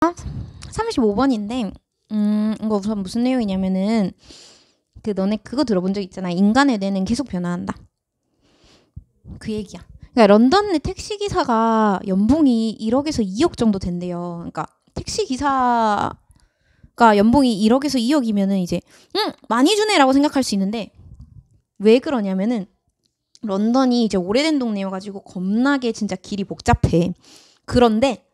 35번인데 음 이거 우선 무슨 내용이냐면은 그 너네 그거 들어본 적 있잖아 인간의 뇌는 계속 변화한다 그 얘기야 그러니까 런던의 택시 기사가 연봉이 1억에서 2억 정도 된대요 그러니까 택시 기사가 연봉이 1억에서 2억이면은 이제 응 많이 주네라고 생각할 수 있는데 왜 그러냐면은 런던이 이제 오래된 동네여가지고 겁나게 진짜 길이 복잡해 그런데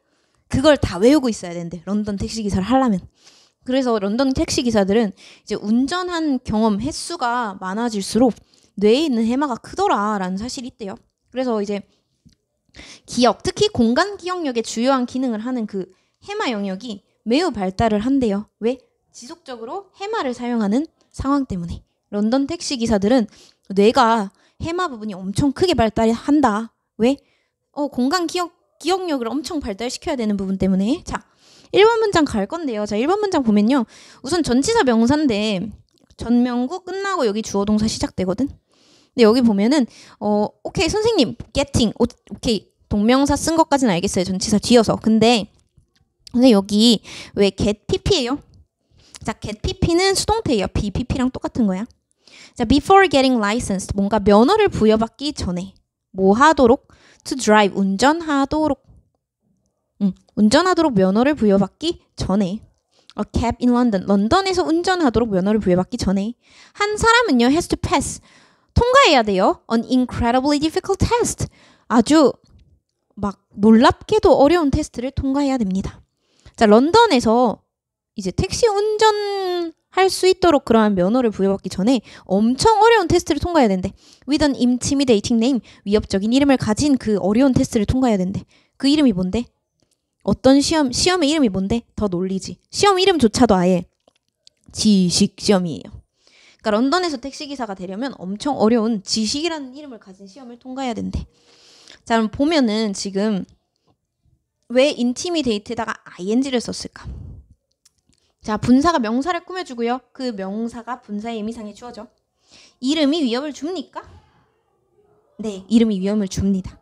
그걸 다 외우고 있어야 된대. 런던 택시 기사를 하려면. 그래서 런던 택시 기사들은 이제 운전한 경험 횟수가 많아질수록 뇌에 있는 해마가 크더라라는 사실이 있대요. 그래서 이제 기억, 특히 공간 기억력의 주요한 기능을 하는 그 해마 영역이 매우 발달을 한대요. 왜? 지속적으로 해마를 사용하는 상황 때문에. 런던 택시 기사들은 뇌가 해마 부분이 엄청 크게 발달한다. 왜? 어, 공간 기억 기억력을 엄청 발달시켜야 되는 부분 때문에 자 1번 문장 갈 건데요. 자 1번 문장 보면요. 우선 전치사 명사인데 전명구 끝나고 여기 주어 동사 시작되거든. 근데 여기 보면은 어 오케이 선생님 getting 오, 오케이 동명사 쓴 것까지는 알겠어요. 전치사 뒤어서. 근데 근데 여기 왜 get pp예요? 자, get pp는 수동태예요. be pp랑 똑같은 거야. 자, before getting licensed 뭔가 면허를 부여받기 전에 뭐 하도록 to drive 운전하도록 음, 운전하도록 면허를 부여받기 전에 a cab in London 런던에서 운전하도록 면허를 부여받기 전에 한 사람은요 has to pass 통과해야 돼요 an incredibly difficult test 아주 막 놀랍게도 어려운 테스트를 통과해야 됩니다. 자 런던에서 이제 택시 운전 할수 있도록 그러한 면허를 부여받기 전에 엄청 어려운 테스트를 통과해야 된대. With an intimidating name, 위협적인 이름을 가진 그 어려운 테스트를 통과해야 된대. 그 이름이 뭔데? 어떤 시험, 시험의 이름이 뭔데? 더 놀리지. 시험 이름조차도 아예 지식 시험이에요. 그러니까 런던에서 택시기사가 되려면 엄청 어려운 지식이라는 이름을 가진 시험을 통과해야 된대. 자, 그럼 보면은 지금 왜 인티미데이트에다가 ing를 썼을까? 자, 분사가 명사를 꾸며주고요. 그 명사가 분사의 의미상에 주어져. 이름이 위협을 줍니까? 네, 이름이 위협을 줍니다.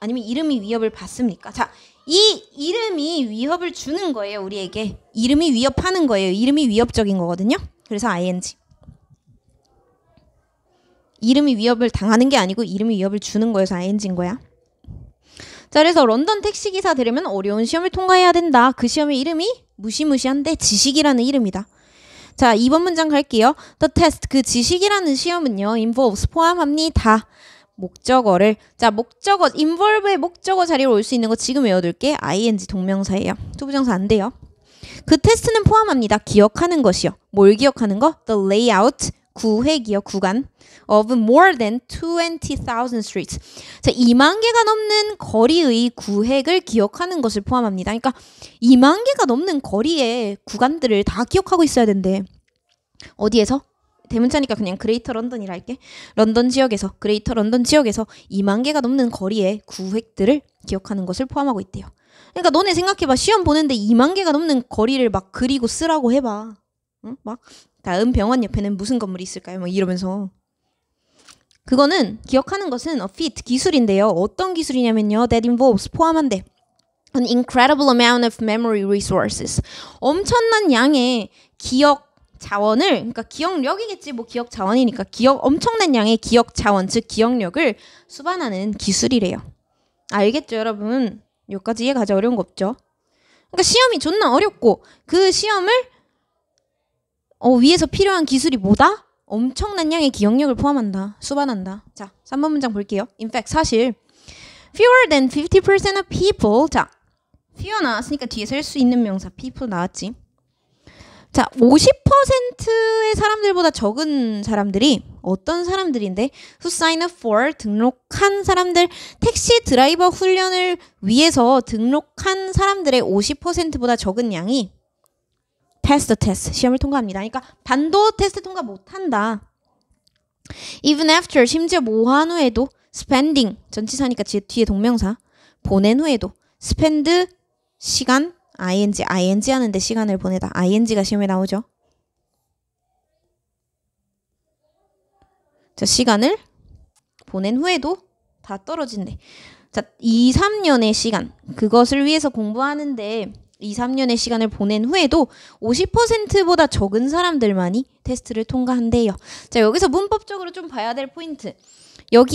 아니면 이름이 위협을 받습니까? 자, 이 이름이 위협을 주는 거예요, 우리에게. 이름이 위협하는 거예요. 이름이 위협적인 거거든요. 그래서 ing. 이름이 위협을 당하는 게 아니고 이름이 위협을 주는 거여서 ing인 거야. 자, 그래서 런던 택시기사 되려면 어려운 시험을 통과해야 된다. 그 시험의 이름이 무시무시한데 지식이라는 이름이다. 자, 2번 문장 갈게요. The test, 그 지식이라는 시험은요, involves, 포함합니다. 목적어를. 자, 목적어, involve의 목적어 자리로올 수 있는 거 지금 외워둘게. ing 동명사예요. 투부정사 안 돼요. 그 테스트는 포함합니다. 기억하는 것이요. 뭘 기억하는 거? The layout, 구획이요, 구간. of more than 20,000 streets. 자, 2만 개가 넘는 거리의 구획을 기억하는 것을 포함합니다. 그러니까 2만 개가 넘는 거리의 구간들을 다 기억하고 있어야 된대. 어디에서? 대문자니까 그냥 그레이터 런던이라 할게. 런던 지역에서, 그레이터 런던 지역에서 2만 개가 넘는 거리의 구획들을 기억하는 것을 포함하고 있대요. 그러니까 너네 생각해봐. 시험 보는데 2만 개가 넘는 거리를 막 그리고 쓰라고 해봐. 응? 막 다음 병원 옆에는 무슨 건물이 있을까요? 막 이러면서 그거는 기억하는 것은 f e t 기술인데요. 어떤 기술이냐면요. That involves 포함한데 an incredible amount of memory resources 엄청난 양의 기억 자원을 그러니까 기억력이겠지 뭐 기억 자원이니까 기억 엄청난 양의 기억 자원 즉 기억력을 수반하는 기술이래요. 알겠죠 여러분? 여기까지 이해가자 어려운 거 없죠? 그러니까 시험이 존나 어렵고 그 시험을 어, 위에서 필요한 기술이 뭐다? 엄청난 양의 기억력을 포함한다. 수반한다. 자, 3번 문장 볼게요. In fact, 사실 fewer than 50% of people 자, few 나왔으니까 뒤에 셀수 있는 명사 people 나왔지. 자, 50%의 사람들보다 적은 사람들이 어떤 사람들인데 who sign up for 등록한 사람들 택시 드라이버 훈련을 위해서 등록한 사람들의 50%보다 적은 양이 테스트 테스트 시험을 통과합니다. 그러니까 반도 테스트 통과 못한다. Even after 심지어 뭐 한 후에도 spending 전치사니까 뒤에 동명사 보낸 후에도 spend 시간 ing ing 하는데 시간을 보내다 ing가 시험에 나오죠. 자 시간을 보낸 후에도 다 떨어진대. 자 2, 3년의 시간 그것을 위해서 공부하는데 2, 3년의 시간을 보낸 후에도 50%보다 적은 사람들만이 테스트를 통과한대요. 자, 여기서 문법적으로 좀 봐야 될 포인트.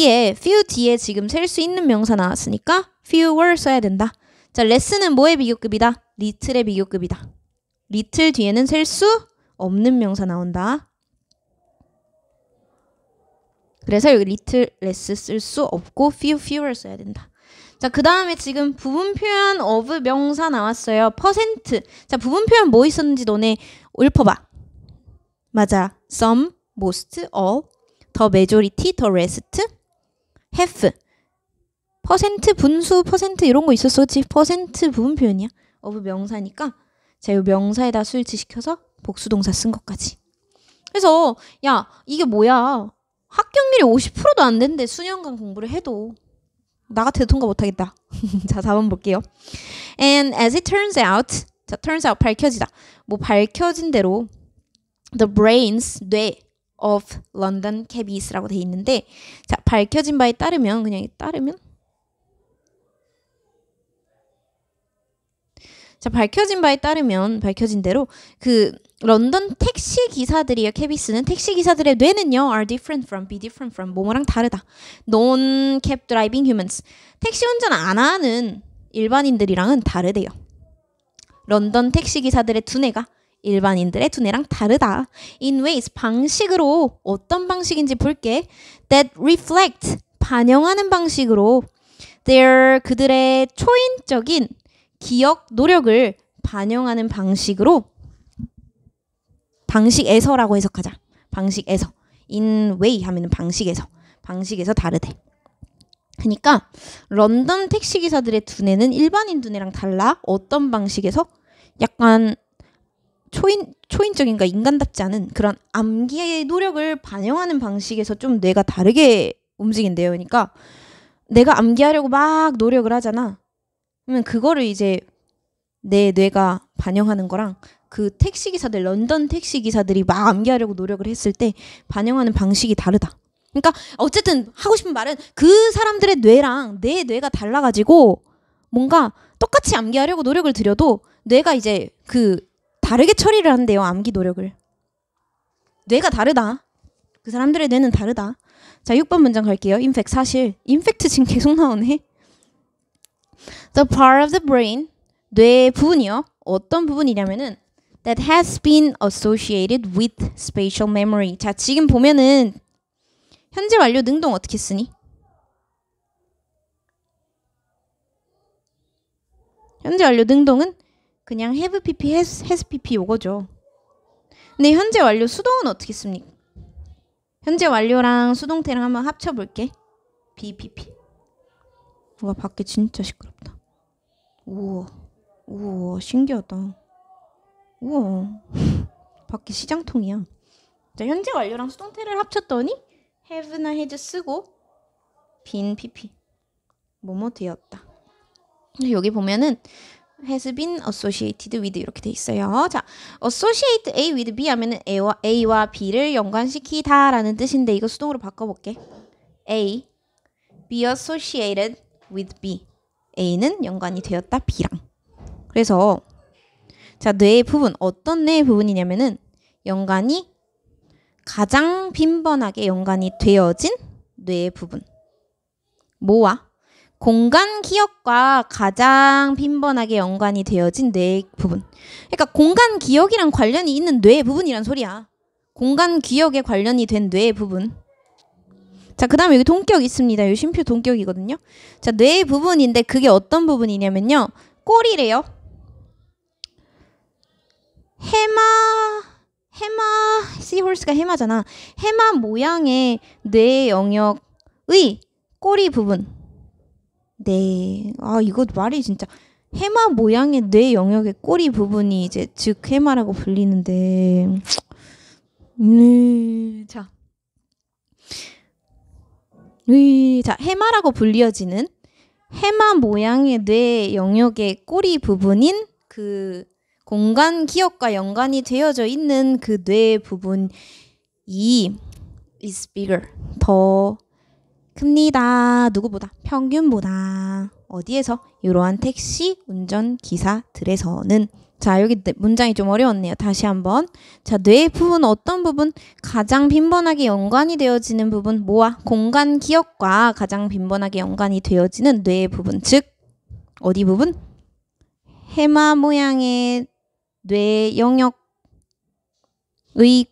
여기에 few 뒤에 지금 셀 수 있는 명사 나왔으니까 fewer 써야 된다. 자, 레슨는 뭐의 비교급이다? little의 비교급이다. little 뒤에는 셀 수 없는 명사 나온다. 그래서 여기 little less 쓸 수 없고 few fewer 써야 된다. 자, 그 다음에 지금 부분 표현 of 명사 나왔어요. 퍼센트. 자, 부분 표현 뭐 있었는지 너네 읊어봐. 맞아. some, most, all, the majority, the rest, have. 퍼센트, 분수, 퍼센트 이런 거 있었어. 지 퍼센트 부분 표현이야. of 명사니까. 자, 이 명사에다 수일치시켜서 복수동사 쓴 것까지. 그래서, 야, 이게 뭐야. 합격률이 50%도 안 된대, 수년간 공부를 해도. 나 같아도 통과 못하겠다. 자, 4번 볼게요. And as it turns out, 자, turns out 밝혀지다. 뭐 밝혀진 대로 the brains 뇌 of London cabbies라고 돼 있는데 자 밝혀진 바에 따르면 그냥 따르면 자 밝혀진 바에 따르면 밝혀진 대로 그 런던 택시 기사들이에요. 케비스는 택시 기사들의 뇌는요. are different from, be different from 뭐뭐랑 다르다. non-cab driving humans. 택시 운전 안 하는 일반인들이랑은 다르대요. 런던 택시 기사들의 두뇌가 일반인들의 두뇌랑 다르다. In ways 방식으로 어떤 방식인지 볼게. That reflect 반영하는 방식으로 their 그들의 초인적인 기억 노력을 반영하는 방식으로 방식에서라고 해석하자. 방식에서. in way 하면은 방식에서. 방식에서 다르대. 그러니까 런던 택시 기사들의 두뇌는 일반인 두뇌랑 달라 어떤 방식에서 약간 초인 초인적인가 인간답지 않은 그런 암기의 노력을 반영하는 방식에서 좀 뇌가 다르게 움직인대요. 그러니까 내가 암기하려고 막 노력을 하잖아. 그러면 그거를 이제 내 뇌가 반영하는 거랑 그 택시 기사들 런던 택시 기사들이 막 암기하려고 노력을 했을 때 반영하는 방식이 다르다. 그러니까 어쨌든 하고 싶은 말은 그 사람들의 뇌랑 내 뇌가 달라가지고 뭔가 똑같이 암기하려고 노력을 드려도 뇌가 이제 그 다르게 처리를 한대요 암기 노력을. 뇌가 다르다. 그 사람들의 뇌는 다르다. 자, 6번 문장 갈게요. 임팩트 사실. 임팩트 지금 계속 나오네. The part of the brain 뇌 부분이요. 어떤 부분이냐면은 that has been associated with spatial memory. 자, 지금 보면은 현재 완료 능동 어떻게 쓰니? 현재 완료 능동은 그냥 have pp, has, has pp 요거죠. 근데 현재 완료 수동은 어떻게 씁니까? 현재 완료랑 수동태랑 한번 합쳐볼게. bpp. 와, 밖에 진짜 시끄럽다. 우와, 우와, 신기하다. 우와 밖에 시장통이야 자 현재 완료랑 수동태를 합쳤더니 have나 has 쓰고 빈 pp 뭐뭐 되었다 여기 보면은 has been associated with 이렇게 돼 있어요. 자, associate A with B 하면은 A와, A와 B를 연관시키다라는 뜻인데 이거 수동으로 바꿔볼게. A, be associated with B. A는 연관이 되었다 B랑. 그래서 자, 뇌의 부분 어떤 뇌의 부분이냐면은 연관이 가장 빈번하게 연관이 되어진 뇌의 부분. 뭐와? 공간 기억과 가장 빈번하게 연관이 되어진 뇌의 부분. 그러니까 공간 기억이랑 관련이 있는 뇌의 부분이란 소리야. 공간 기억에 관련이 된 뇌의 부분. 자, 그 다음에 여기 동격 있습니다. 요쉼표 동격이거든요. 자, 뇌의 부분인데 그게 어떤 부분이냐면요. 꼬리래요. 해마 해마 시홀스가 해마잖아. 해마 모양의 뇌 영역의 꼬리 부분. 네. 아, 이거 말이 진짜 해마 모양의 뇌 영역의 꼬리 부분이 이제 즉 해마라고 불리는데. 네. 자. 네. 자, 해마라고 불리어지는 해마 모양의 뇌 영역의 꼬리 부분인 그 공간 기억과 연관이 되어져 있는 그 뇌 부분이 is bigger 더 큽니다. 누구보다 평균보다 어디에서 이러한 택시 운전 기사들에서는 자 여기 네, 문장이 좀 어려웠네요. 다시 한번 자 뇌 부분 어떤 부분 가장 빈번하게 연관이 되어지는 부분 뭐와 공간 기억과 가장 빈번하게 연관이 되어지는 뇌 부분 즉 어디 부분 해마 모양의 뇌 영역의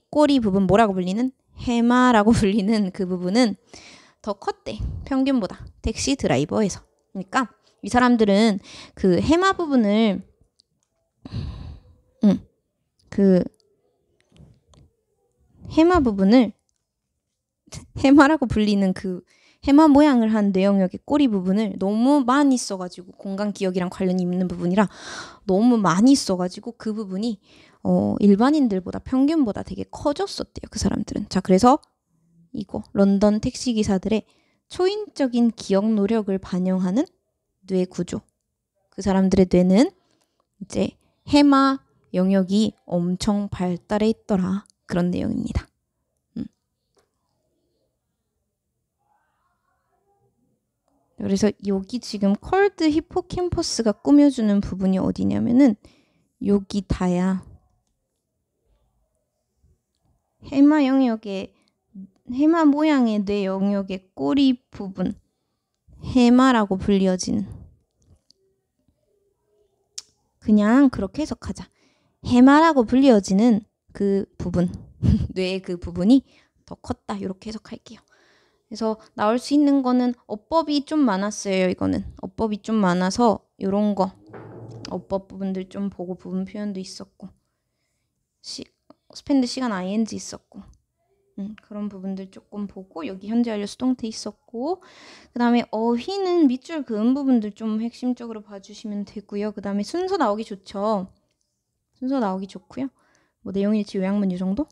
꼬리 부분 뭐라고 불리는? 해마라고 불리는 그 부분은 더 컸대. 평균보다. 택시 드라이버에서. 그러니까 이 사람들은 그 해마 부분을 음, 그 해마 부분을 해마라고 불리는 그 해마 모양을 한 뇌영역의 꼬리 부분을 너무 많이 써가지고 공간 기억이랑 관련이 있는 부분이라 너무 많이 써가지고 그 부분이 어, 일반인들보다 평균보다 되게 커졌었대요. 그 사람들은. 자, 그래서 이거 런던 택시 기사들의 초인적인 기억 노력을 반영하는 뇌 구조. 그 사람들의 뇌는 이제 해마 영역이 엄청 발달해 있더라. 그런 내용입니다. 그래서 여기 지금 컬드 히포캠퍼스가 꾸며주는 부분이 어디냐면은 여기 다야. 해마 영역의 해마 모양의 뇌 영역의 꼬리 부분 해마라고 불려지는 그냥 그렇게 해석하자. 해마라고 불려지는 그 부분 뇌의 그 부분이 더 컸다 이렇게 해석할게요. 그래서 나올 수 있는 거는 어법이 좀 많았어요. 이거는 어법이 좀 많아서 이런 거 어법 부분들 좀 보고 부분 표현도 있었고 시, 스펜드 시간 ing 있었고 음, 그런 부분들 조금 보고 여기 현재 완료 수동태 있었고 그 다음에 어휘는 밑줄 그은 부분들 좀 핵심적으로 봐주시면 되고요. 그 다음에 순서 나오기 좋죠. 순서 나오기 좋고요. 뭐 내용일지 요약문 이 정도?